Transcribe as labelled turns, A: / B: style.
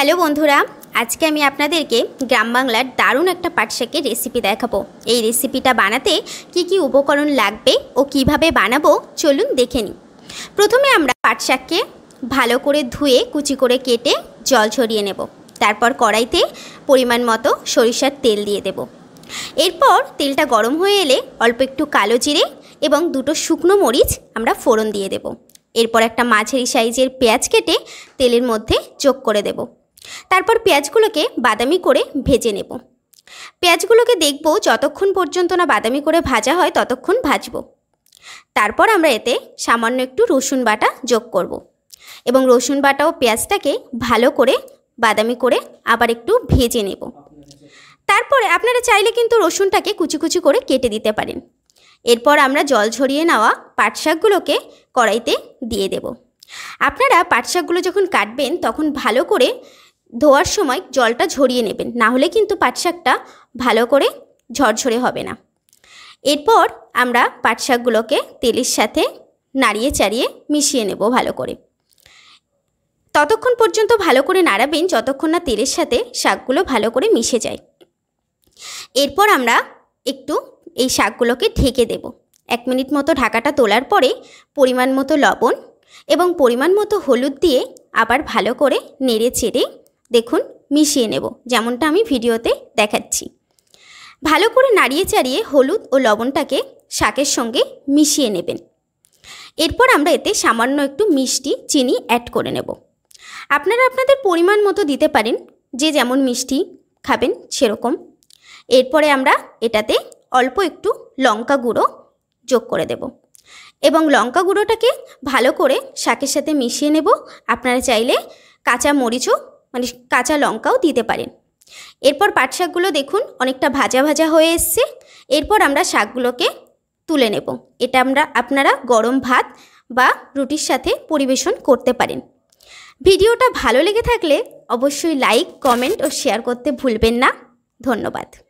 A: Hello বন্ধুরা আজকে আমি আপনাদেরকে গ্রাম বাংলার দারুণ একটা পাটশাকের রেসিপি দেখাবো এই রেসিপিটা বানাতে কি কি উপকরণ লাগবে ও কিভাবে বানাবো চলুন দেখে নিই প্রথমে আমরা পাটশাককে ভালো করে ধুয়ে কুচি করে কেটে জল ছড়িয়ে নেব তারপর কড়াইতে পরিমাণ মতো সরিষার তেল দিয়ে দেব এরপর তেলটা গরম হয়ে এলে অল্প একটু কালো জিরে এবং দুটো শুকনো মরিচ আমরা ফোড়ন দিয়ে দেব এরপর একটা মাঝারি সাইজের পেঁয়াজ কেটে তেলের মধ্যে যোগ করে দেবো তারপর পেঁয়াজগুলোকে বাদামি করে ভেজে নেব পেঁয়াজগুলোকে দেখব যতক্ষণ পর্যন্ত না বাদামি করে ভাজা হয় ততক্ষণ ভাজব তারপর আমরা এতে সামান্য একটু রসুন বাটা যোগ করব। এবং রসুন বাটা ও পেঁয়াজটাকে ভালো করে বাদামি করে আবার একটু ভেজে নেব তারপরে আপনারা চাইলে কিন্তু রসুনটাকে কুচি কুচি করে কেটে দিতে পারেন এরপর আমরা জল ঝরিয়ে নেওয়া পাট শাকগুলোকে কড়াইতে দিয়ে দেব আপনারা পাট শাকগুলো যখন কাটবেন তখন ভালো করে ধোয়ার সময় জলটা ঝরিয়ে নেবেন না হলে কিন্তু পাটশাকটা ভালো করে ঝরঝরে হবে না এরপর আমরা পাটশাকগুলোকে তেলের সাথে নাড়িয়ে চাড়িয়ে মিশিয়ে নেব ভালো করে ততক্ষণ পর্যন্ত ভালো করে নাড়াবেন যতক্ষণ না তেলের সাথে শাকগুলো ভালো করে মিশে যায় এরপর আমরা একটু এই শাকগুলোকে ঢেকে দেব এক মিনিট মতো ঢাকাটা তোলার পরে পরিমাণ মতো লবণ এবং পরিমাণ মতো হলুদ দিয়ে আবার ভালো করে নেড়ে চেড়ে দেখুন মিশিয়ে নেব যেমনটা আমি ভিডিওতে দেখাচ্ছি ভালো করে নাড়িয়ে চাড়িয়ে হলুদ ও লবণটাকে শাকের সঙ্গে মিশিয়ে নেবেন এরপর আমরা এতে সামান্য একটু মিষ্টি চিনি অ্যাড করে নেব আপনারা আপনাদের পরিমাণ মতো দিতে পারেন যে যেমন মিষ্টি খাবেন সেরকম এরপরে আমরা এটাতে অল্প একটু লঙ্কা গুঁড়ো যোগ করে দেব এবং লঙ্কা গুঁড়োটাকে ভালো করে শাকের সাথে মিশিয়ে নেব আপনারা চাইলে কাঁচা মরিচও মানে কাঁচা লঙ্কাও দিতে পারেন এরপর পাট শাকগুলো দেখুন অনেকটা ভাজা ভাজা হয়ে এসছে এরপর আমরা শাকগুলোকে তুলে নেব এটা আমরা আপনারা গরম ভাত বা রুটির সাথে পরিবেশন করতে পারেন ভিডিওটা ভালো লেগে থাকলে অবশ্যই লাইক কমেন্ট ও শেয়ার করতে ভুলবেন না ধন্যবাদ